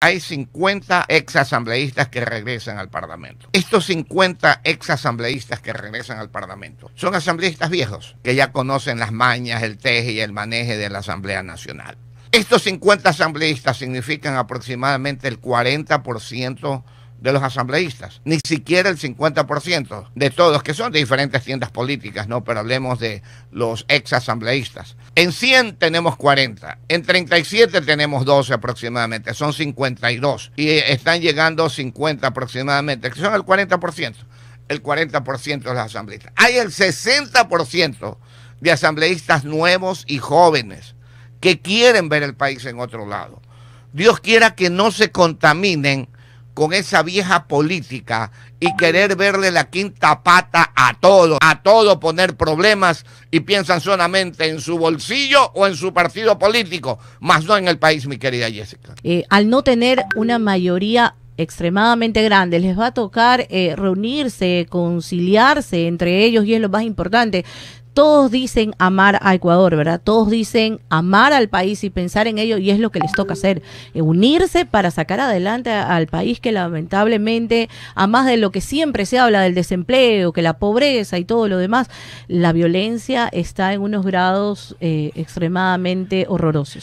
hay 50 exasambleístas que regresan al Parlamento. Estos 50 exasambleístas que regresan al Parlamento son asambleístas viejos que ya conocen las mañas, el teje y el maneje de la Asamblea Nacional. Estos 50 asambleístas significan aproximadamente el 40% de los asambleístas, ni siquiera el 50% de todos, que son de diferentes tiendas políticas, ¿no? Pero hablemos de los ex asambleístas. En 100 tenemos 40, en 37 tenemos 12 aproximadamente, son 52 y eh, están llegando 50 aproximadamente, que son el 40%, el 40% de los asambleístas. Hay el 60% de asambleístas nuevos y jóvenes que quieren ver el país en otro lado. Dios quiera que no se contaminen con esa vieja política y querer verle la quinta pata a todo, a todo poner problemas y piensan solamente en su bolsillo o en su partido político, más no en el país, mi querida Jessica. Eh, al no tener una mayoría extremadamente grande, les va a tocar eh, reunirse, conciliarse entre ellos y es lo más importante todos dicen amar a Ecuador, ¿verdad? Todos dicen amar al país y pensar en ello y es lo que les toca hacer, eh, unirse para sacar adelante al país que lamentablemente, a más de lo que siempre se habla del desempleo, que la pobreza y todo lo demás, la violencia está en unos grados eh, extremadamente horrorosos.